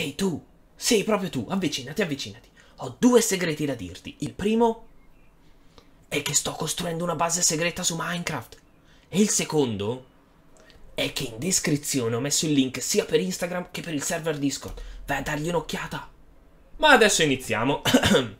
Ehi tu, sei proprio tu, avvicinati, avvicinati. Ho due segreti da dirti. Il primo è che sto costruendo una base segreta su Minecraft. E il secondo è che in descrizione ho messo il link sia per Instagram che per il server Discord. Vai a dargli un'occhiata. Ma adesso iniziamo.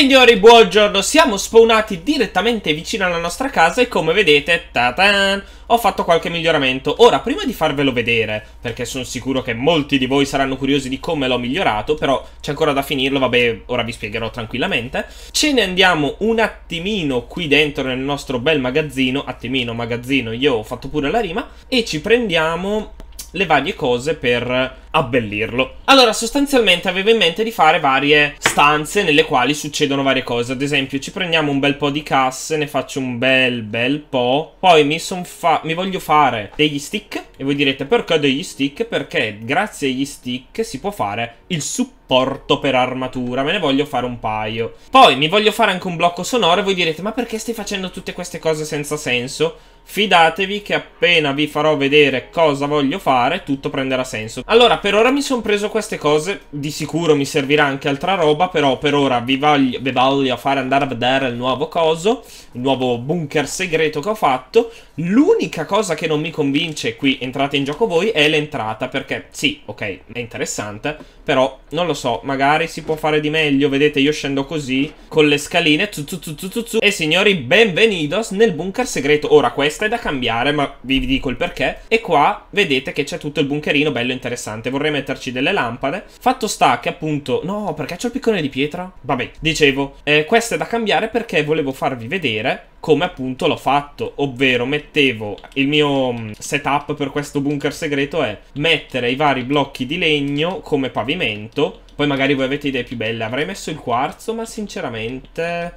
Signori, buongiorno! Siamo spawnati direttamente vicino alla nostra casa e come vedete, ta-tan, ho fatto qualche miglioramento. Ora, prima di farvelo vedere, perché sono sicuro che molti di voi saranno curiosi di come l'ho migliorato, però c'è ancora da finirlo, vabbè, ora vi spiegherò tranquillamente. Ce ne andiamo un attimino qui dentro nel nostro bel magazzino, attimino, magazzino, io ho fatto pure la rima, e ci prendiamo le varie cose per abbellirlo. Allora, sostanzialmente avevo in mente di fare varie stanze nelle quali succedono varie cose. Ad esempio, ci prendiamo un bel po' di casse, ne faccio un bel bel po'. Poi mi, fa mi voglio fare degli stick. E voi direte perché degli stick? Perché grazie agli stick si può fare il supporto per armatura. Me ne voglio fare un paio. Poi mi voglio fare anche un blocco sonoro. E voi direte: ma perché stai facendo tutte queste cose senza senso? Fidatevi che appena vi farò vedere cosa voglio fare, tutto prenderà senso. Allora, per ora mi sono preso queste cose, di sicuro mi servirà anche altra roba, però per ora vi voglio, vi voglio fare andare a vedere il nuovo coso, il nuovo bunker segreto che ho fatto. L'unica cosa che non mi convince, qui entrate in gioco voi, è l'entrata, perché sì, ok, è interessante, però non lo so, magari si può fare di meglio, vedete io scendo così, con le scaline, tu tu tu tu tu, tu e signori, benvenidos nel bunker segreto. Ora questo questa è da cambiare, ma vi dico il perché. E qua vedete che c'è tutto il bunkerino bello interessante. Vorrei metterci delle lampade. Fatto sta che appunto... No, perché c'è il piccone di pietra? Vabbè, dicevo, eh, questa è da cambiare perché volevo farvi vedere come appunto l'ho fatto, ovvero mettevo il mio mm, setup per questo bunker segreto è mettere i vari blocchi di legno come pavimento poi magari voi avete idee più belle. Avrei messo il quarzo, ma sinceramente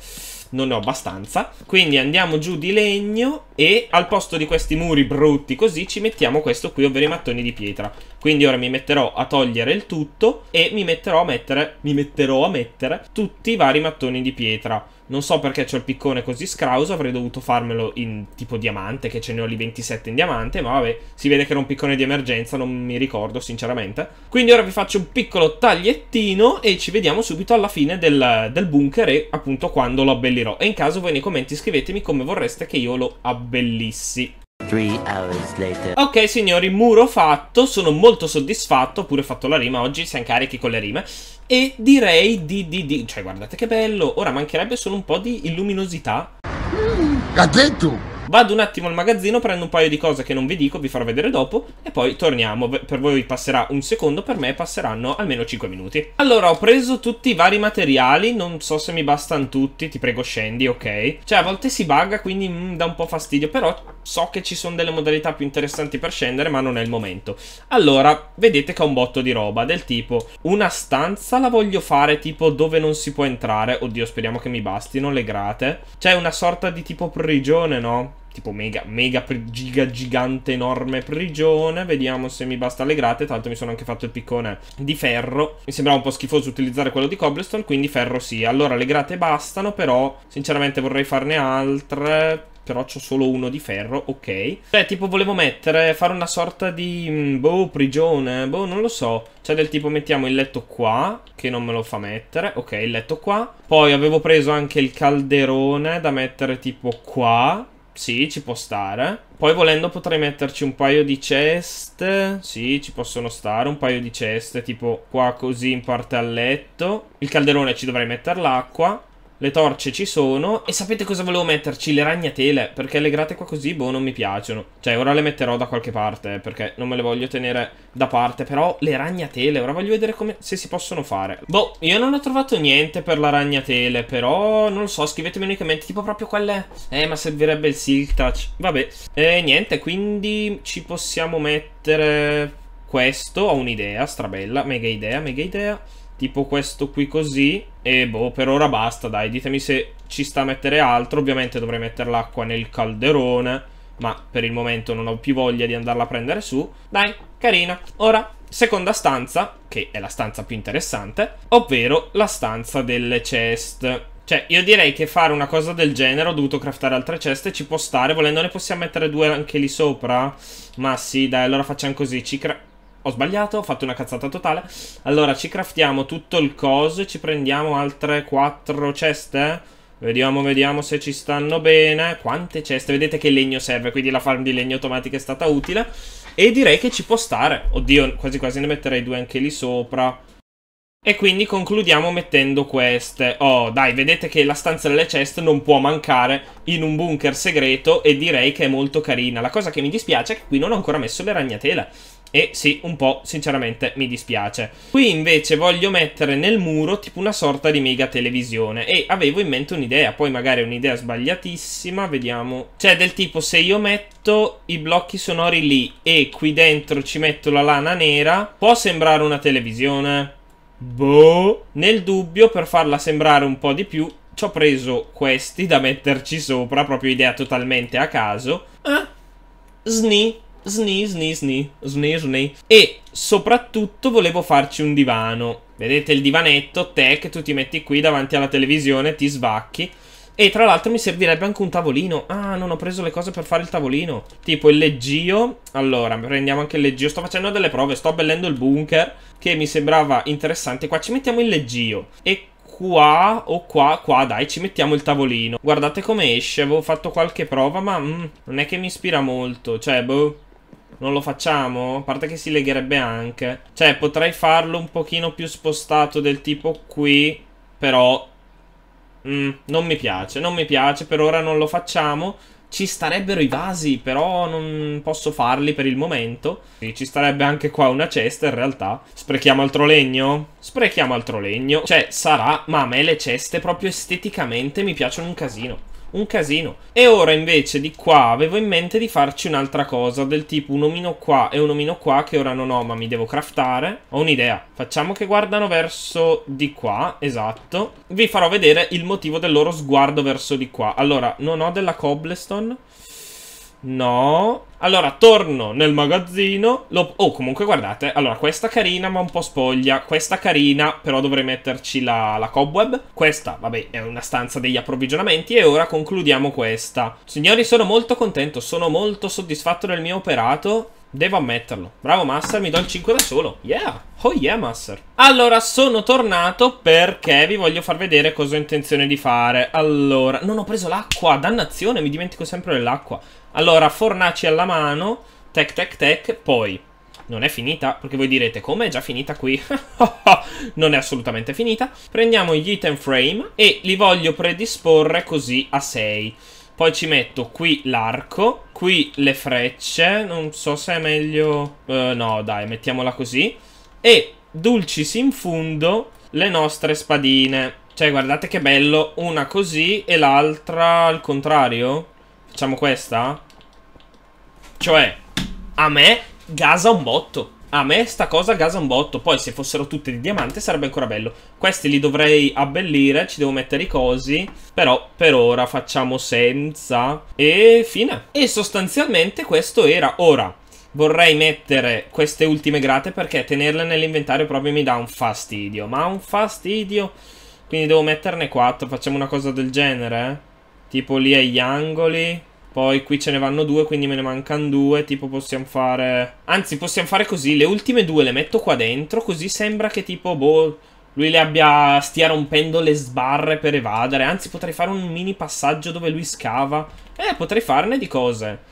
non ne ho abbastanza. Quindi andiamo giù di legno e al posto di questi muri brutti così ci mettiamo questo qui, ovvero i mattoni di pietra. Quindi ora mi metterò a togliere il tutto e mi metterò a mettere, mi metterò a mettere tutti i vari mattoni di pietra. Non so perché ho il piccone così scrauso, avrei dovuto farmelo in tipo diamante, che ce ne ho lì 27 in diamante, ma vabbè, si vede che era un piccone di emergenza, non mi ricordo sinceramente. Quindi ora vi faccio un piccolo tagliettino e ci vediamo subito alla fine del, del bunker e appunto quando lo abbellirò. E in caso voi nei commenti scrivetemi come vorreste che io lo abbellissi. Ok signori, muro fatto, sono molto soddisfatto, pure fatto la rima, oggi siamo carichi con le rime e direi di, di, di... Cioè, guardate che bello. Ora mancherebbe solo un po' di illuminosità. Mm, ha detto! Vado un attimo al magazzino, prendo un paio di cose che non vi dico, vi farò vedere dopo e poi torniamo. Per voi passerà un secondo, per me passeranno almeno 5 minuti. Allora, ho preso tutti i vari materiali, non so se mi bastano tutti, ti prego scendi, ok? Cioè, a volte si bugga, quindi mh, mm, dà un po' fastidio, però so che ci sono delle modalità più interessanti per scendere, ma non è il momento. Allora, vedete che ho un botto di roba, del tipo una stanza la voglio fare tipo dove non si può entrare, oddio speriamo che mi bastino le grate. C'è una sorta di tipo prigione, no? tipo mega, mega, giga, gigante, enorme prigione. Vediamo se mi basta le grate. Tanto mi sono anche fatto il piccone di ferro. Mi sembrava un po' schifoso utilizzare quello di cobblestone, quindi ferro sì. Allora le grate bastano, però sinceramente vorrei farne altre però ho solo uno di ferro, ok. Cioè, tipo, volevo mettere, fare una sorta di, mm, boh, prigione, boh, non lo so. Cioè, del tipo, mettiamo il letto qua, che non me lo fa mettere, ok, il letto qua. Poi avevo preso anche il calderone da mettere tipo qua, sì, ci può stare. Poi volendo potrei metterci un paio di ceste. Sì, ci possono stare un paio di ceste, tipo qua così in parte al letto. Il calderone ci dovrei mettere l'acqua. Le torce ci sono. E sapete cosa volevo metterci? Le ragnatele. Perché le grate qua così, boh, non mi piacciono. Cioè, ora le metterò da qualche parte. Eh, perché non me le voglio tenere da parte. Però le ragnatele, ora voglio vedere come, se si possono fare. Boh, io non ho trovato niente per la ragnatele. Però, non lo so, scrivetemi unicamente tipo proprio quelle. Eh, ma servirebbe il silk touch. Vabbè. E niente, quindi ci possiamo mettere questo. Ho un'idea, strabella. Mega idea, mega idea tipo questo qui così e boh per ora basta dai ditemi se ci sta a mettere altro ovviamente dovrei mettere l'acqua nel calderone ma per il momento non ho più voglia di andarla a prendere su dai carina ora seconda stanza che è la stanza più interessante ovvero la stanza delle chest cioè, io direi che fare una cosa del genere, ho dovuto craftare altre ceste, ci può stare. Volendo ne possiamo mettere due anche lì sopra? Ma sì, dai, allora facciamo così. Ci cra ho sbagliato, ho fatto una cazzata totale. Allora, ci craftiamo tutto il coso. Ci prendiamo altre 4 ceste. Vediamo, vediamo se ci stanno bene. Quante ceste? Vedete che legno serve, quindi la farm di legno automatica è stata utile. E direi che ci può stare. Oddio, quasi quasi ne metterei due anche lì sopra. E quindi concludiamo mettendo queste. Oh, dai, vedete che la stanza delle ceste non può mancare in un bunker segreto e direi che è molto carina. La cosa che mi dispiace è che qui non ho ancora messo le ragnatele. E sì, un po' sinceramente mi dispiace. Qui invece voglio mettere nel muro tipo una sorta di mega televisione e avevo in mente un'idea, poi magari è un'idea sbagliatissima, vediamo. Cioè del tipo se io metto i blocchi sonori lì e qui dentro ci metto la lana nera, può sembrare una televisione? Boh. Nel dubbio, per farla sembrare un po' di più, ci ho preso questi da metterci sopra, proprio idea totalmente a caso. Ah, sni. Sni, sni, sni, sni, sni. E soprattutto volevo farci un divano. Vedete il divanetto, te che tu ti metti qui davanti alla televisione, ti sbacchi E tra l'altro mi servirebbe anche un tavolino. Ah, non ho preso le cose per fare il tavolino. Tipo il leggio. Allora, prendiamo anche il leggio. Sto facendo delle prove, sto abbellendo il bunker, che mi sembrava interessante. Qua ci mettiamo il leggio. E qua o qua, qua, dai, ci mettiamo il tavolino. Guardate come esce, avevo fatto qualche prova, ma mm, non è che mi ispira molto. Cioè, boh non lo facciamo? A parte che si legherebbe anche. Cioè, potrei farlo un pochino più spostato del tipo qui, però... Mm, non mi piace, non mi piace, per ora non lo facciamo. Ci starebbero i vasi, però non posso farli per il momento. E ci starebbe anche qua una cesta, in realtà. Sprechiamo altro legno? Sprechiamo altro legno. Cioè, sarà... Ma a me le ceste proprio esteticamente mi piacciono un casino un casino. E ora invece di qua avevo in mente di farci un'altra cosa, del tipo un omino qua e un omino qua, che ora non ho ma mi devo craftare. Ho un'idea, facciamo che guardano verso di qua, esatto. Vi farò vedere il motivo del loro sguardo verso di qua. Allora, non ho della cobblestone... No. Allora, torno nel magazzino. Lo... Oh, comunque, guardate. Allora, questa carina, ma un po' spoglia. Questa carina, però dovrei metterci la, la cobweb. Questa, vabbè, è una stanza degli approvvigionamenti. E ora concludiamo questa. Signori, sono molto contento. Sono molto soddisfatto del mio operato. Devo ammetterlo. Bravo Master, mi do il 5 da solo. Yeah. Oh yeah Master. Allora, sono tornato perché vi voglio far vedere cosa ho intenzione di fare. Allora, non ho preso l'acqua, dannazione, mi dimentico sempre dell'acqua. Allora, fornaci alla mano, Tec, tec, tec. poi... Non è finita, perché voi direte come è già finita qui. non è assolutamente finita. Prendiamo gli item frame e li voglio predisporre così a 6. Poi ci metto qui l'arco, qui le frecce, non so se è meglio... Uh, no, dai, mettiamola così. E dulcis in fundo le nostre spadine. Cioè, guardate che bello, una così e l'altra al contrario. Facciamo questa? Cioè, a me gasa un botto. A me sta cosa gasa un botto. Poi se fossero tutte di diamante sarebbe ancora bello. Questi li dovrei abbellire. Ci devo mettere i cosi. Però per ora facciamo senza. E fine. E sostanzialmente questo era. Ora vorrei mettere queste ultime grate perché tenerle nell'inventario proprio mi dà un fastidio. Ma un fastidio. Quindi devo metterne 4. Facciamo una cosa del genere. Eh? Tipo lì agli angoli. Poi qui ce ne vanno due, quindi me ne mancano due, tipo possiamo fare... Anzi, possiamo fare così, le ultime due le metto qua dentro, così sembra che tipo, boh, lui le abbia... stia rompendo le sbarre per evadere. Anzi, potrei fare un mini passaggio dove lui scava. Eh, potrei farne di cose.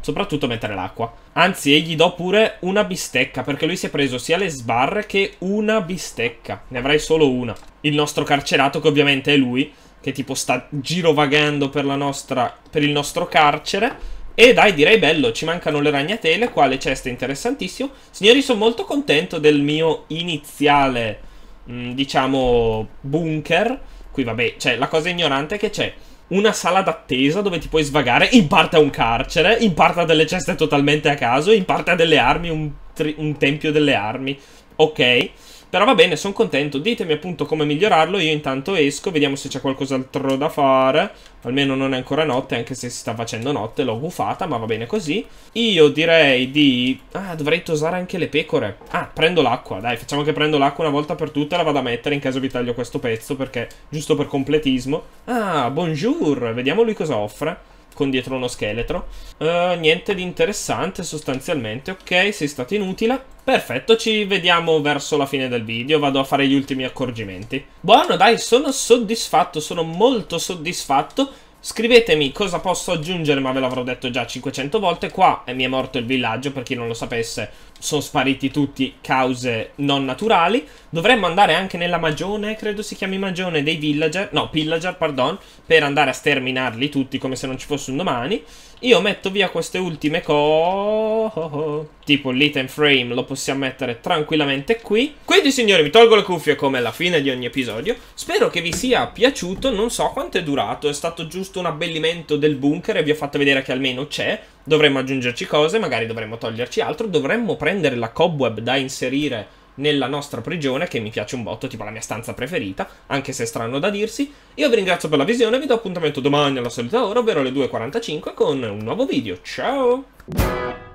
Soprattutto mettere l'acqua. Anzi, e gli do pure una bistecca, perché lui si è preso sia le sbarre che una bistecca. Ne avrei solo una. Il nostro carcerato, che ovviamente è lui che tipo sta girovagando per, la nostra, per il nostro carcere. E dai, direi bello, ci mancano le ragnatele, qua le ceste interessantissimo. Signori, sono molto contento del mio iniziale, mh, mm, diciamo, bunker. Qui vabbè, cioè, la cosa ignorante è che c'è una sala d'attesa dove ti puoi svagare, in parte a un carcere, in parte a delle ceste totalmente a caso, in parte a delle armi, un, un tempio delle armi. Ok. Però va bene, sono contento. Ditemi appunto come migliorarlo. Io intanto esco, vediamo se c'è qualcos'altro da fare. Almeno non è ancora notte, anche se si sta facendo notte. L'ho buffata, ma va bene così. Io direi di... Ah, dovrei tosare anche le pecore. Ah, prendo l'acqua, dai. Facciamo che prendo l'acqua una volta per tutte. La vado a mettere in caso vi taglio questo pezzo, perché... Giusto per completismo. Ah, bonjour. Vediamo lui cosa offre con dietro uno scheletro. Uh, niente di interessante sostanzialmente, ok, sei stato inutile. Perfetto, ci vediamo verso la fine del video, vado a fare gli ultimi accorgimenti. Buono, dai, sono soddisfatto, sono molto soddisfatto. Scrivetemi cosa posso aggiungere, ma ve l'avrò detto già 500 volte. Qua mi è morto il villaggio, per chi non lo sapesse sono spariti tutti cause non naturali. Dovremmo andare anche nella magione, credo si chiami magione, dei villager, no, pillager, pardon, per andare a sterminarli tutti come se non ci fosse un domani. Io metto via queste ultime cose, tipo l'item frame lo possiamo mettere tranquillamente qui. Quindi signori, mi tolgo le cuffie come alla fine di ogni episodio. Spero che vi sia piaciuto, non so quanto è durato, è stato giusto un abbellimento del bunker e vi ho fatto vedere che almeno c'è dovremmo aggiungerci cose, magari dovremmo toglierci altro, dovremmo prendere la cobweb da inserire nella nostra prigione, che mi piace un botto, tipo la mia stanza preferita, anche se è strano da dirsi. Io vi ringrazio per la visione, vi do appuntamento domani alla solita ora, ovvero alle 2.45, con un nuovo video. Ciao!